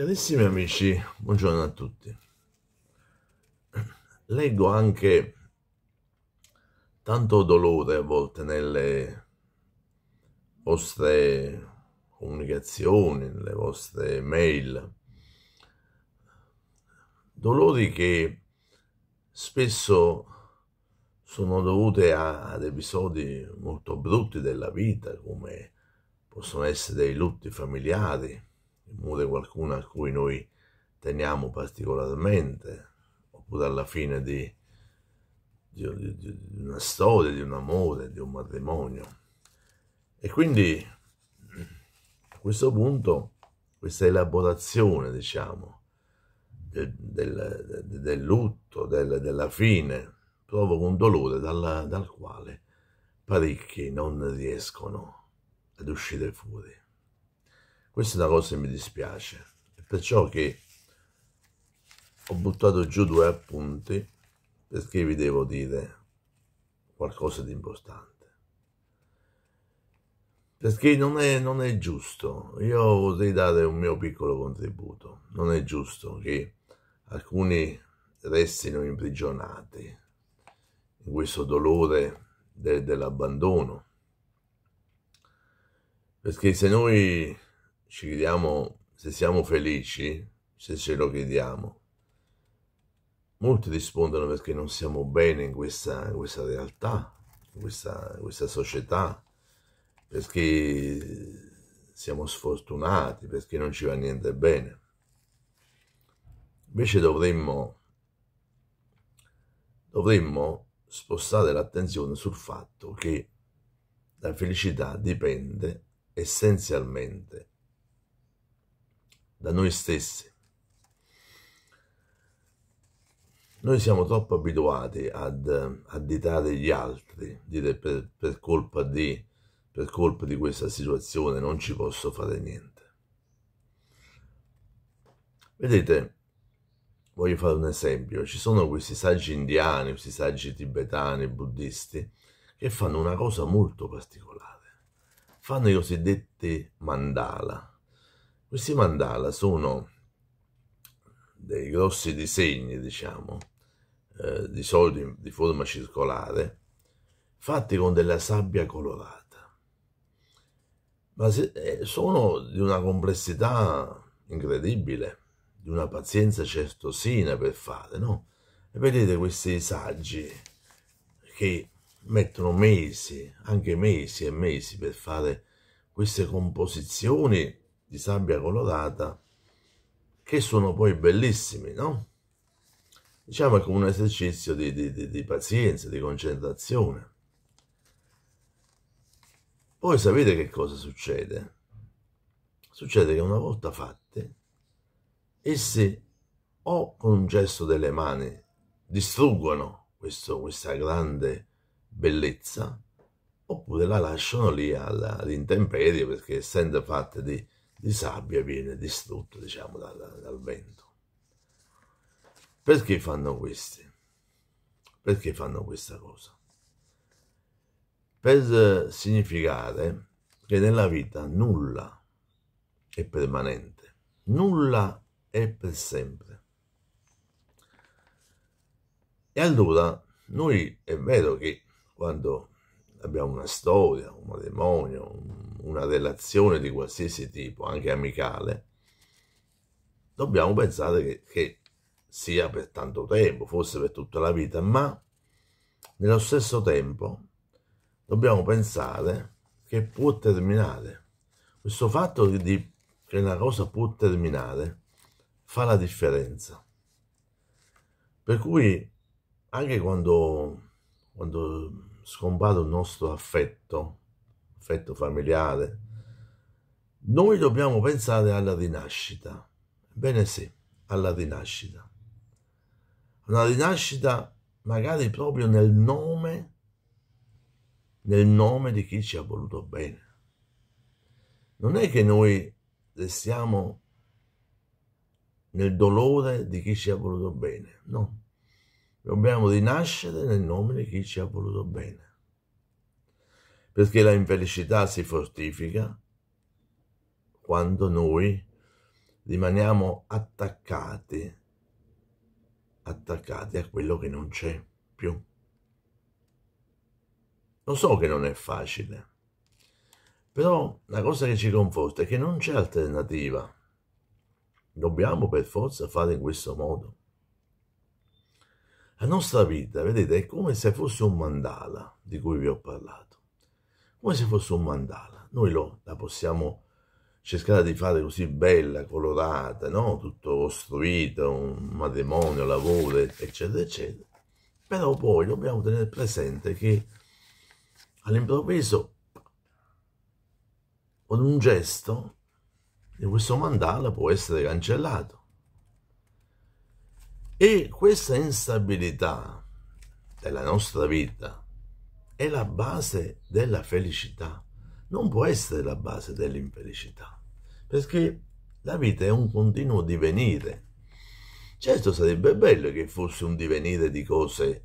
Carissimi amici, buongiorno a tutti. Leggo anche tanto dolore a volte nelle vostre comunicazioni, nelle vostre mail. Dolori che spesso sono dovute a, ad episodi molto brutti della vita, come possono essere dei lutti familiari muore qualcuno a cui noi teniamo particolarmente, oppure alla fine di, di, di, di una storia, di un amore, di un matrimonio. E quindi a questo punto questa elaborazione, diciamo, del, del, del lutto, del, della fine, provoca un dolore dal, dal quale parecchi non riescono ad uscire fuori. Questa è una cosa che mi dispiace, perciò che ho buttato giù due appunti perché vi devo dire qualcosa di importante. Perché non è, non è giusto, io vorrei dare un mio piccolo contributo, non è giusto che alcuni restino imprigionati in questo dolore de, dell'abbandono. Perché se noi ci chiediamo se siamo felici, se ce lo chiediamo. Molti rispondono perché non siamo bene in questa, in questa realtà, in questa, in questa società, perché siamo sfortunati, perché non ci va niente bene. Invece dovremmo, dovremmo spostare l'attenzione sul fatto che la felicità dipende essenzialmente da noi stessi. Noi siamo troppo abituati ad eh, additare gli altri, dire per, per, colpa di, per colpa di questa situazione non ci posso fare niente. Vedete, voglio fare un esempio, ci sono questi saggi indiani, questi saggi tibetani, buddisti, che fanno una cosa molto particolare, fanno i cosiddetti mandala, questi mandala sono dei grossi disegni, diciamo, eh, di solito di forma circolare, fatti con della sabbia colorata. Ma se, eh, sono di una complessità incredibile, di una pazienza certosina per fare, no? E vedete questi saggi che mettono mesi, anche mesi e mesi per fare queste composizioni di sabbia colorata che sono poi bellissimi, no? Diciamo che è un esercizio di, di, di, di pazienza, di concentrazione. Poi sapete che cosa succede? Succede che una volta fatte, essi o con un gesto delle mani distruggono questo, questa grande bellezza, oppure la lasciano lì all'intemperie perché essendo fatte di di sabbia viene distrutto diciamo dal, dal vento. Perché fanno questi? Perché fanno questa cosa? Per eh, significare che nella vita nulla è permanente, nulla è per sempre. E allora noi è vero che quando abbiamo una storia, un matrimonio, un una relazione di qualsiasi tipo, anche amicale, dobbiamo pensare che, che sia per tanto tempo, forse per tutta la vita, ma nello stesso tempo dobbiamo pensare che può terminare. Questo fatto di, che una cosa può terminare fa la differenza. Per cui anche quando, quando scompare un nostro affetto, l'affetto familiare, noi dobbiamo pensare alla rinascita. Bene sì, alla rinascita. Una rinascita magari proprio nel nome, nel nome di chi ci ha voluto bene. Non è che noi restiamo nel dolore di chi ci ha voluto bene, no. Dobbiamo rinascere nel nome di chi ci ha voluto bene perché la infelicità si fortifica quando noi rimaniamo attaccati, attaccati a quello che non c'è più. Lo so che non è facile, però la cosa che ci conforta è che non c'è alternativa. Dobbiamo per forza fare in questo modo. La nostra vita, vedete, è come se fosse un mandala di cui vi ho parlato come se fosse un mandala. Noi lo, la possiamo cercare di fare così bella, colorata, no? tutto costruito, un matrimonio, lavoro, eccetera, eccetera. Però poi dobbiamo tenere presente che all'improvviso, con un gesto, questo mandala può essere cancellato. E questa instabilità della nostra vita, è la base della felicità, non può essere la base dell'infelicità, perché la vita è un continuo divenire. Certo sarebbe bello che fosse un divenire di cose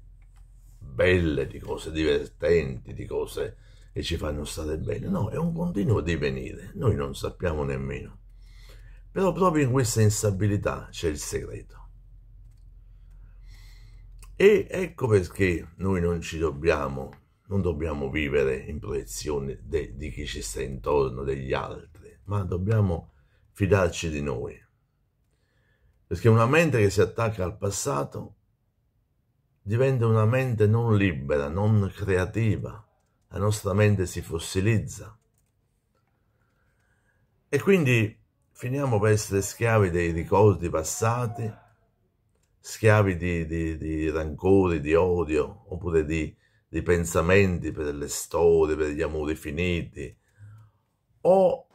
belle, di cose divertenti, di cose che ci fanno stare bene. No, è un continuo divenire, noi non sappiamo nemmeno. Però proprio in questa instabilità c'è il segreto. E ecco perché noi non ci dobbiamo non dobbiamo vivere in proiezione de, di chi ci sta intorno, degli altri, ma dobbiamo fidarci di noi. Perché una mente che si attacca al passato diventa una mente non libera, non creativa, la nostra mente si fossilizza. E quindi finiamo per essere schiavi dei ricordi passati, schiavi di, di, di rancori, di odio, oppure di, dei pensamenti, per delle storie, per gli amori finiti, o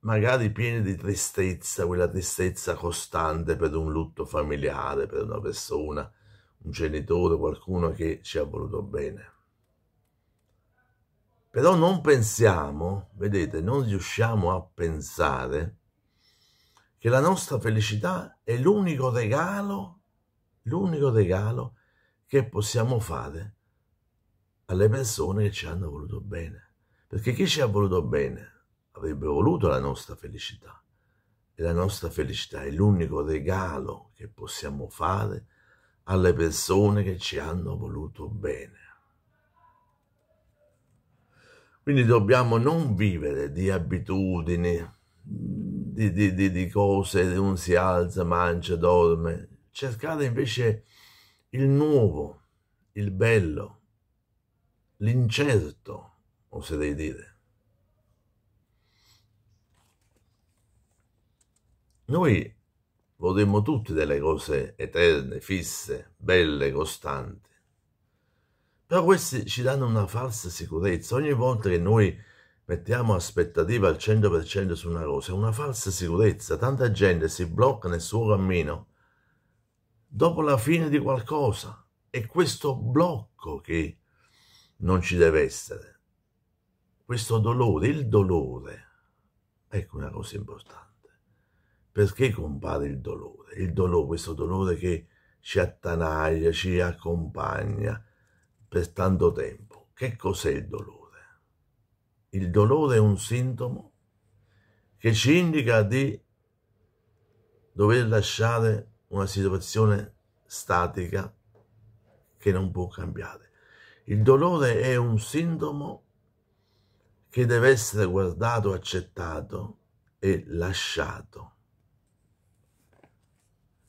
magari pieni di tristezza, quella tristezza costante per un lutto familiare, per una persona, un genitore, qualcuno che ci ha voluto bene. Però non pensiamo, vedete, non riusciamo a pensare che la nostra felicità è l'unico regalo, l'unico regalo che possiamo fare alle persone che ci hanno voluto bene. Perché chi ci ha voluto bene avrebbe voluto la nostra felicità. E la nostra felicità è l'unico regalo che possiamo fare alle persone che ci hanno voluto bene. Quindi dobbiamo non vivere di abitudini, di, di, di, di cose, un si alza, mangia, dorme, cercare invece il nuovo, il bello, l'incerto, oserei dire. Noi vorremmo tutti delle cose eterne, fisse, belle, costanti. Però questi ci danno una falsa sicurezza. Ogni volta che noi mettiamo aspettativa al 100% su una cosa, è una falsa sicurezza. Tanta gente si blocca nel suo cammino dopo la fine di qualcosa. E questo blocco che non ci deve essere. Questo dolore, il dolore, ecco una cosa importante. Perché compare il dolore? Il dolore, questo dolore che ci attanaglia, ci accompagna per tanto tempo. Che cos'è il dolore? Il dolore è un sintomo che ci indica di dover lasciare una situazione statica che non può cambiare il dolore è un sintomo che deve essere guardato, accettato e lasciato.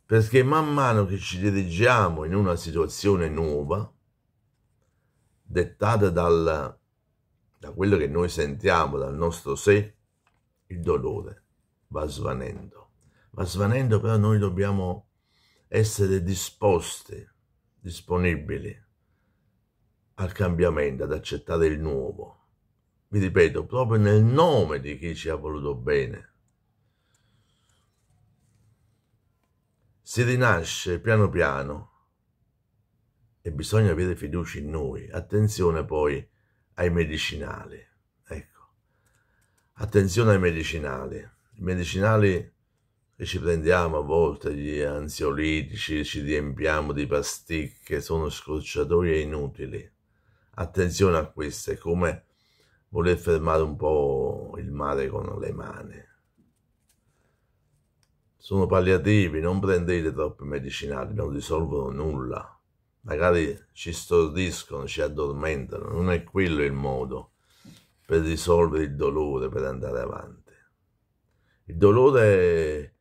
Perché man mano che ci dirigiamo in una situazione nuova, dettata dal, da quello che noi sentiamo, dal nostro sé, il dolore va svanendo. Va svanendo però noi dobbiamo essere disposti, disponibili al cambiamento, ad accettare il nuovo. Vi ripeto, proprio nel nome di chi ci ha voluto bene. Si rinasce piano piano e bisogna avere fiducia in noi. Attenzione poi ai medicinali. Ecco, attenzione ai medicinali. I medicinali che ci prendiamo a volte, gli ansiolitici, ci riempiamo di pasticche, sono scorciatoie inutili attenzione a questo, è come voler fermare un po' il mare con le mani. Sono palliativi, non prendete troppi medicinali, non risolvono nulla. Magari ci stordiscono, ci addormentano, non è quello il modo per risolvere il dolore, per andare avanti. Il dolore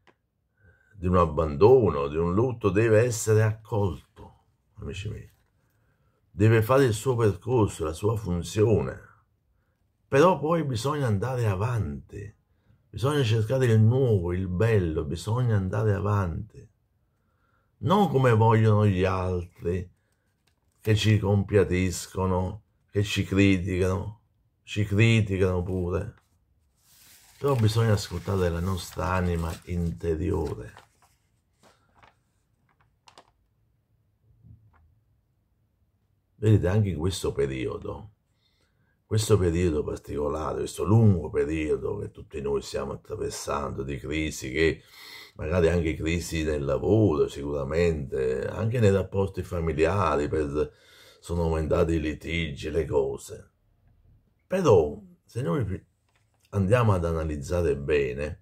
di un abbandono, di un lutto, deve essere accolto, amici miei deve fare il suo percorso, la sua funzione, però poi bisogna andare avanti, bisogna cercare il nuovo, il bello, bisogna andare avanti, non come vogliono gli altri che ci compiatiscono, che ci criticano, ci criticano pure, però bisogna ascoltare la nostra anima interiore. Vedete, anche in questo periodo, questo periodo particolare, questo lungo periodo che tutti noi stiamo attraversando di crisi, che magari anche crisi nel lavoro sicuramente, anche nei rapporti familiari, per, sono aumentati i litigi, le cose. Però, se noi andiamo ad analizzare bene,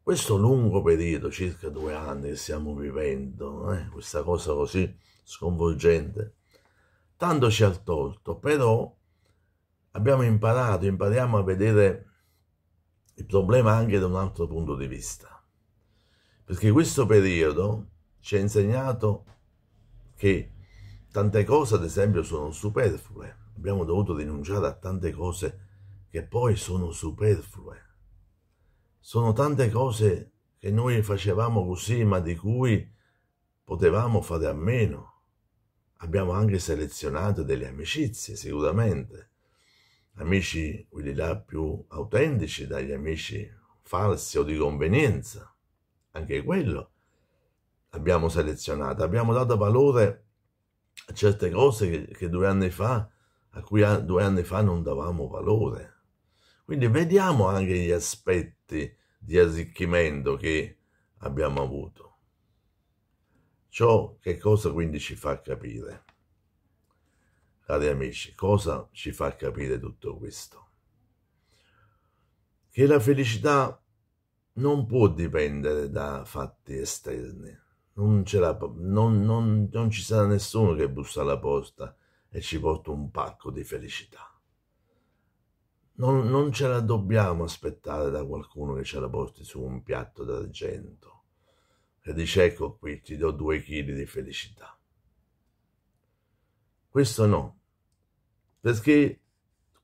questo lungo periodo, circa due anni che stiamo vivendo, eh, questa cosa così sconvolgente, tanto ci ha tolto, però abbiamo imparato, impariamo a vedere il problema anche da un altro punto di vista, perché questo periodo ci ha insegnato che tante cose, ad esempio, sono superflue, abbiamo dovuto rinunciare a tante cose che poi sono superflue. Sono tante cose che noi facevamo così, ma di cui potevamo fare a meno Abbiamo anche selezionato delle amicizie, sicuramente. Amici, quelli là più autentici, dagli amici falsi o di convenienza. Anche quello abbiamo selezionato. Abbiamo dato valore a certe cose che, che due anni fa, a cui a, due anni fa non davamo valore. Quindi vediamo anche gli aspetti di arricchimento che abbiamo avuto. Ciò che cosa quindi ci fa capire? Cari amici, cosa ci fa capire tutto questo? Che la felicità non può dipendere da fatti esterni. Non, la, non, non, non ci sarà nessuno che bussa alla porta e ci porta un pacco di felicità. Non, non ce la dobbiamo aspettare da qualcuno che ce la porti su un piatto d'argento e dice ecco qui ti do due chili di felicità. Questo no, perché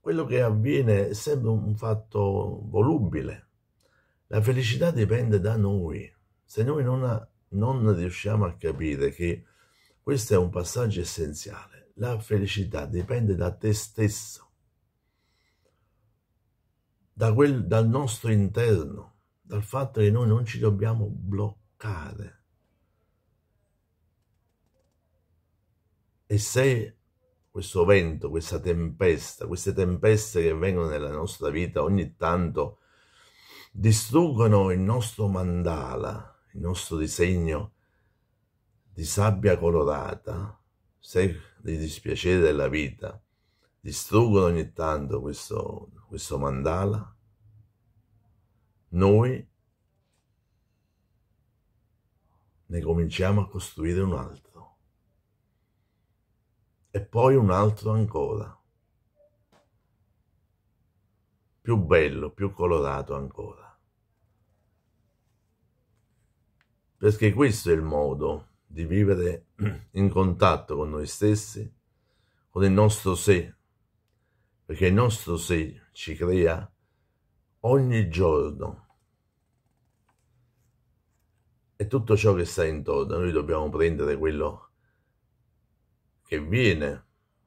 quello che avviene è sempre un fatto volubile. La felicità dipende da noi. Se noi non, ha, non riusciamo a capire che questo è un passaggio essenziale, la felicità dipende da te stesso. Da quel, dal nostro interno, dal fatto che noi non ci dobbiamo bloccare toccare. E se questo vento, questa tempesta, queste tempeste che vengono nella nostra vita ogni tanto distruggono il nostro mandala, il nostro disegno di sabbia colorata, se di dispiacere della vita, distruggono ogni tanto questo, questo mandala, noi ne cominciamo a costruire un altro. E poi un altro ancora. Più bello, più colorato ancora. Perché questo è il modo di vivere in contatto con noi stessi, con il nostro sé, perché il nostro sé ci crea ogni giorno e tutto ciò che sta intorno. Noi dobbiamo prendere quello che viene,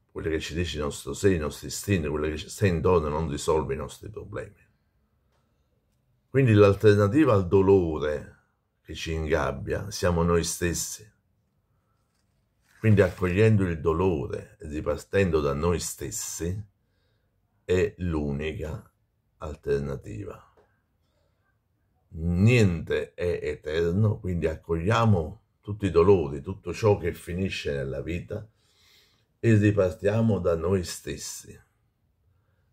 quello che ci dice il nostro sé, i nostri istinti, quello che sta intorno non risolve i nostri problemi. Quindi l'alternativa al dolore che ci ingabbia siamo noi stessi. Quindi accogliendo il dolore e ripartendo da noi stessi è l'unica alternativa niente è eterno, quindi accogliamo tutti i dolori, tutto ciò che finisce nella vita e ripartiamo da noi stessi.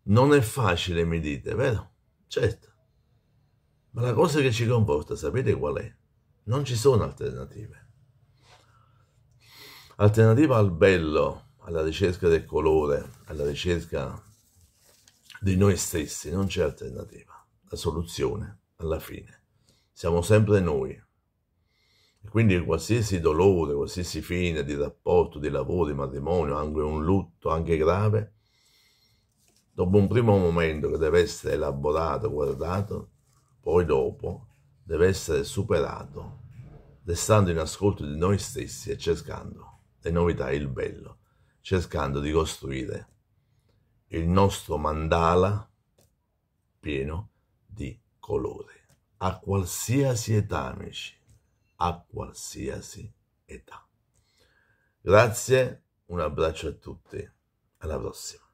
Non è facile, mi dite, vero? Certo. Ma la cosa che ci comporta, sapete qual è? Non ci sono alternative. Alternativa al bello, alla ricerca del colore, alla ricerca di noi stessi, non c'è alternativa. La soluzione alla fine. Siamo sempre noi. E quindi qualsiasi dolore, qualsiasi fine di rapporto, di lavoro, di matrimonio, anche un lutto, anche grave, dopo un primo momento che deve essere elaborato, guardato, poi dopo deve essere superato, restando in ascolto di noi stessi e cercando le novità e il bello, cercando di costruire il nostro mandala pieno di colore, a qualsiasi età, amici, a qualsiasi età. Grazie, un abbraccio a tutti, alla prossima.